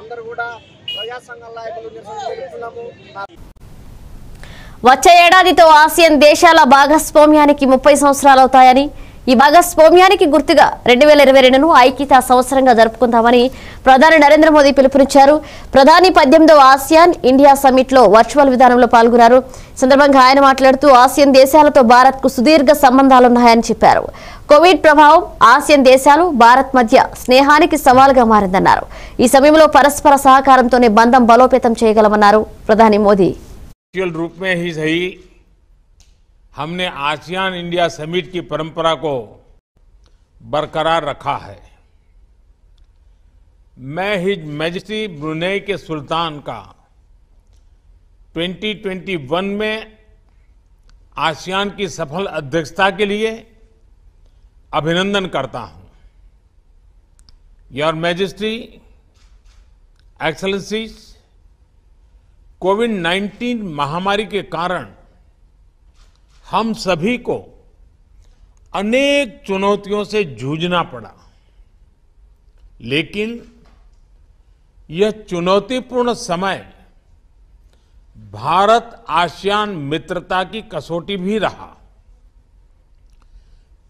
అందరూ కూడా ప్రజా సంఘాల నాయకులు వచ్చే ఏడాదితో ఆసియన్ దేశాల భాగస్వామ్యానికి ముప్పై సంవత్సరాలు అవుతాయని ఈ భాగస్వామ్యానికి గుర్తుగా రెండు వేల ఇరవై రెండును ఐక్యత సంవత్సరంగా జరుపుకుందామని ప్రధాని నరేంద్ర మోదీ పిలుపునిచ్చారు ప్రధాని పద్దెనిమిదవ ఆసియాన్ ఇండియా సమ్మిట్ లో వర్చువల్ విధానంలో పాల్గొన్నారు సందర్భంగా ఆయన మాట్లాడుతూ ఆసియన్ దేశాలతో భారత్ కు సుదీర్ఘ సంబంధాలున్నాయని చెప్పారు కోవిడ్ ప్రభావం ఆసియన్ దేశాలు భారత్ మధ్య స్నేహానికి సవాల్గా మారిందన్నారు ఈ సమయంలో పరస్పర సహకారంతోనే బంధం బలోపేతం చేయగలమన్నారు ప్రధాని మోదీ हमने आसियान इंडिया समिट की परंपरा को बरकरार रखा है मैं हिज मैजिस्ट्री ब्रुनेई के सुल्तान का 2021 में आसियान की सफल अध्यक्षता के लिए अभिनंदन करता हूं योर मैजिस्ट्री एक्सलेंसीज कोविड 19 महामारी के कारण हम सभी को अनेक चुनौतियों से जूझना पड़ा लेकिन यह चुनौतीपूर्ण समय भारत आसियान मित्रता की कसौटी भी रहा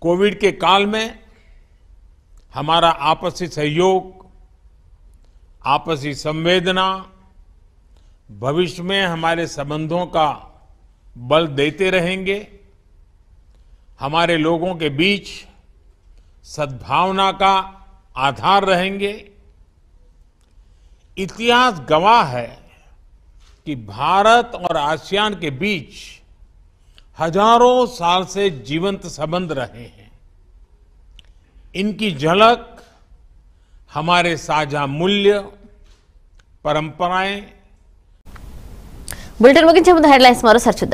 कोविड के काल में हमारा आपसी सहयोग आपसी संवेदना भविष्य में हमारे संबंधों का बल देते रहेंगे हमारे लोगों के बीच सद्भावना का आधार रहेंगे इतिहास गवाह है कि भारत और आसियान के बीच हजारों साल से जीवंत संबंध रहे हैं इनकी झलक हमारे साझा मूल्य परंपराएं बुलेटिन ముగించే ముందు